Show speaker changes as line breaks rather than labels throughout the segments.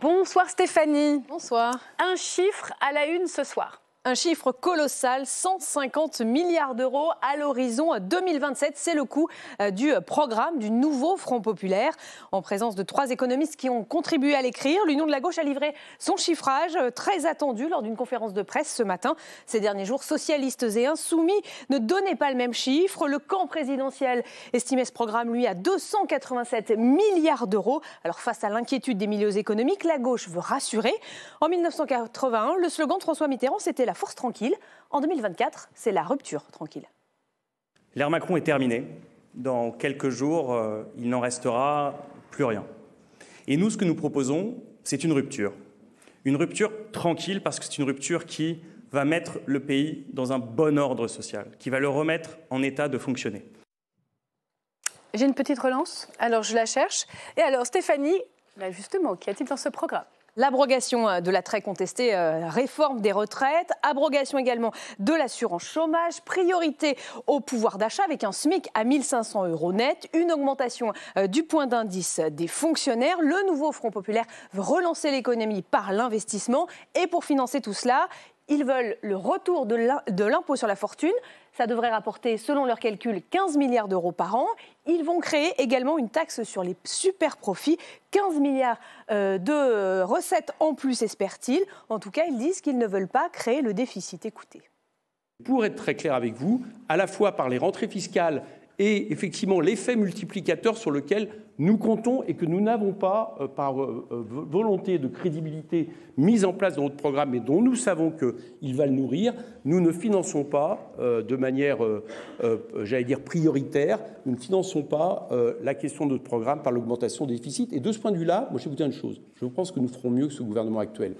Bonsoir Stéphanie. Bonsoir. Un chiffre à la une ce soir. Un chiffre colossal, 150 milliards d'euros à l'horizon 2027. C'est le coût euh, du programme du nouveau Front populaire. En présence de trois économistes qui ont contribué à l'écrire, l'Union de la gauche a livré son chiffrage euh, très attendu lors d'une conférence de presse ce matin. Ces derniers jours, socialistes et insoumis ne donnaient pas le même chiffre. Le camp présidentiel estimait ce programme, lui, à 287 milliards d'euros. Alors face à l'inquiétude des milieux économiques, la gauche veut rassurer. En 1981, le slogan de François Mitterrand, c'était la force tranquille. En 2024, c'est la rupture tranquille.
L'ère Macron est terminée. Dans quelques jours, euh, il n'en restera plus rien. Et nous, ce que nous proposons, c'est une rupture. Une rupture tranquille parce que c'est une rupture qui va mettre le pays dans un bon ordre social, qui va le remettre en état de fonctionner.
J'ai une petite relance, alors je la cherche. Et alors Stéphanie, bah, justement, qu'y a-t-il dans ce programme L'abrogation euh, de la très contestée euh, réforme des retraites, abrogation également de l'assurance chômage, priorité au pouvoir d'achat avec un SMIC à 1500 euros net, une augmentation euh, du point d'indice des fonctionnaires. Le nouveau Front populaire veut relancer l'économie par l'investissement et pour financer tout cela, ils veulent le retour de l'impôt sur la fortune. Ça devrait rapporter, selon leurs calculs, 15 milliards d'euros par an. Ils vont créer également une taxe sur les super profits, 15 milliards euh, de recettes en plus, espèrent-ils. En tout cas, ils disent qu'ils ne veulent pas créer le déficit. Écoutez.
Pour être très clair avec vous, à la fois par les rentrées fiscales et effectivement l'effet multiplicateur sur lequel nous comptons et que nous n'avons pas, euh, par euh, euh, volonté de crédibilité mise en place dans notre programme et dont nous savons qu'il va le nourrir, nous ne finançons pas de manière, j'allais dire, prioritaire, nous ne finançons pas la question de notre programme par l'augmentation des déficits. Et de ce point de vue-là, moi je vais vous dire une chose, je pense que nous ferons mieux que ce gouvernement actuel.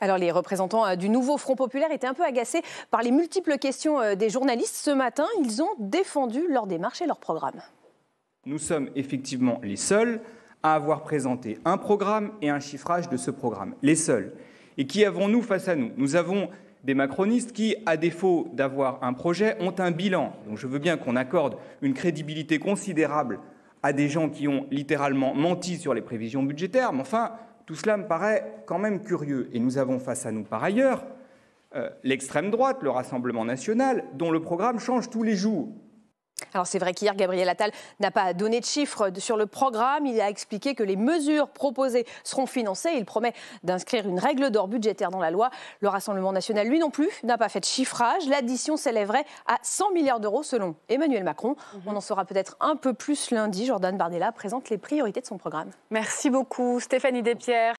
Alors les représentants euh, du nouveau Front populaire étaient un peu agacés par les multiples questions euh, des journalistes. Ce matin, ils ont défendu lors démarche et leur programme.
Nous sommes effectivement les seuls à avoir présenté un programme et un chiffrage de ce programme. Les seuls. Et qui avons-nous face à nous Nous avons des macronistes qui, à défaut d'avoir un projet, ont un bilan. Donc je veux bien qu'on accorde une crédibilité considérable à des gens qui ont littéralement menti sur les prévisions budgétaires, mais enfin, tout cela me paraît quand même curieux. Et nous avons face à nous, par ailleurs, euh, l'extrême droite, le Rassemblement national, dont le programme change tous les jours.
Alors c'est vrai qu'hier, Gabriel Attal n'a pas donné de chiffres sur le programme. Il a expliqué que les mesures proposées seront financées. Il promet d'inscrire une règle d'or budgétaire dans la loi. Le Rassemblement national, lui non plus, n'a pas fait de chiffrage. L'addition s'élèverait à 100 milliards d'euros selon Emmanuel Macron. Mhm. On en saura peut-être un peu plus lundi. Jordan Bardella présente les priorités de son programme. Merci beaucoup Stéphanie Despierres.